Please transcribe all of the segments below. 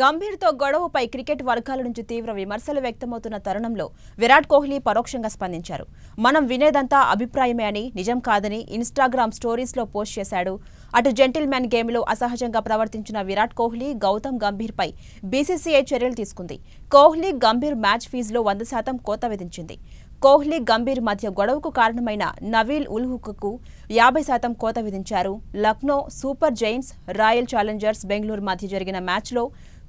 గంభీర్తో గొడవపై cricket వర్గాల నుంచి తీవ్ర విమర్శలు వ్యక్తమవుతున్న తరుణంలో విరాట్ కోహ్లీ పరోక్షంగా స్పందించారు మనం వినేదంతా అభిప్రాయమే అని నిజం కాదని ఇన్స్టాగ్రామ్ స్టోరీస్లో పోస్ట్ చేశాడు అటు జెంటిల్మెన్ గేమ్లో అసహజంగా ప్రవర్తించిన విరాట్ కోహ్లీ గౌతమ్ గంభీర్పై బీసీసీఐ చర్యలు తీసుకుంది కోహ్లీ గంభీర్ మ్యాచ్ ఫీజులో వంద శాతం కోత విధించింది కోహ్లీ గంభీర్ మధ్య గొడవకు కారణమైన నవీల్ ఉల్హుక్కు యాభై శాతం కోత విధించారు Lucknow super giants royal challengers Bengaluru మధ్య జరిగిన మ్యాచ్లో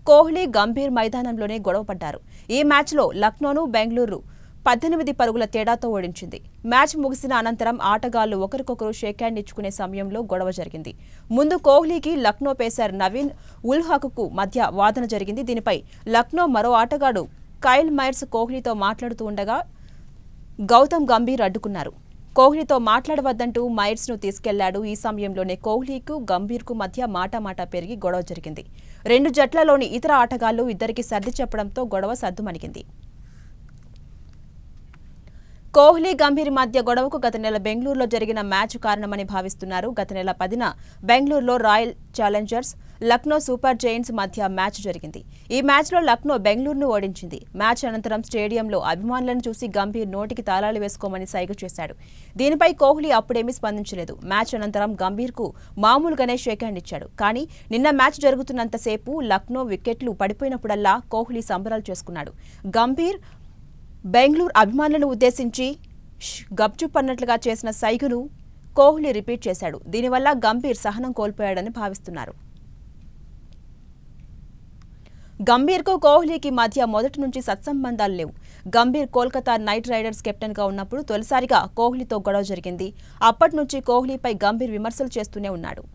కోహ్లీ గంభీర్ మైదానంలోనే గొడవపడ్డారు ఈ మ్యాచ్లో లక్నోను బెంగళూరు పద్దెనిమిది పరుగుల తేడాతో ఓడించింది మ్యాచ్ ముగిసిన అనంతరం ఆటగాళ్లు ఒకరికొకరు షేక్ హ్యాండ్ ఇచ్చుకునే సమయంలో గొడవ జరిగింది ముందు కోహ్లీకి లక్నో పేసర్ నవీన్ ఉల్హాకుకు మధ్య వాదన జరిగింది దీనిపై లక్నో మరో ఆటగాడు కైల్ మైర్స్ కోహ్లీతో మాట్లాడుతూ ఉండగా గౌతమ్ గంభీర్ అడ్డుకున్నారు కోహ్లీతో మాట్లాడవద్దంటూ మైర్స్ ను తీసుకెళ్లాడు ఈ సమయంలోనే కోహ్లీకు గంభీర్కు మధ్య మాటామాట పెరిగి గొడవ జరిగింది రెండు జట్లలోని ఇతర ఆటగాళ్లు ఇద్దరికి సర్ది చెప్పడంతో గొడవ సర్దుమణిగింది కోహ్లీ గంభీర్ మధ్య గొడవకు గత నెల బెంగళూరులో జరిగిన మ్యాచ్ కారణమని భావిస్తున్నారు గత నెల పదిన బెంగళూరులో royal challengers Lucknow super giants మధ్య మ్యాచ్ జరిగింది ఈ మ్యాచ్లో లక్నో బెంగళూరును ఓడించింది మ్యాచ్ అనంతరం స్టేడియంలో అభిమానులను చూసి గంభీర్ నోటికి తాళాలు వేసుకోమని సైగ చేశాడు దీనిపై కోహ్లీ అప్పుడేమీ స్పందించలేదు మ్యాచ్ అనంతరం గంభీర్కు మామూలుగానే షేక్ హ్యాండ్ ఇచ్చాడు కానీ నిన్న మ్యాచ్ జరుగుతున్నంతసేపు లక్నో వికెట్లు పడిపోయినప్పుడల్లా కోహ్లీ సంబరాలు చేసుకున్నాడు గంభీర్ బెంగళూరు అభిమానులను ఉద్దేశించి గప్చుప్పన్నట్లుగా చేసిన సైగును కోహ్లీ రిపీట్ చేశాడు దీనివల్ల గంభీర్ సహనం కోల్పోయాడని భావిస్తున్నారు గంభీర్కు కోహ్లీకి మధ్య మొదటి నుంచి సత్సంబంధాలు లేవు గంభీర్ కోల్కతా నైట్ రైడర్స్ కెప్టెన్గా ఉన్నప్పుడు తొలిసారిగా కోహ్లీతో గొడవ జరిగింది అప్పటి నుంచి కోహ్లీపై గంభీర్ విమర్శలు చేస్తూనే ఉన్నాడు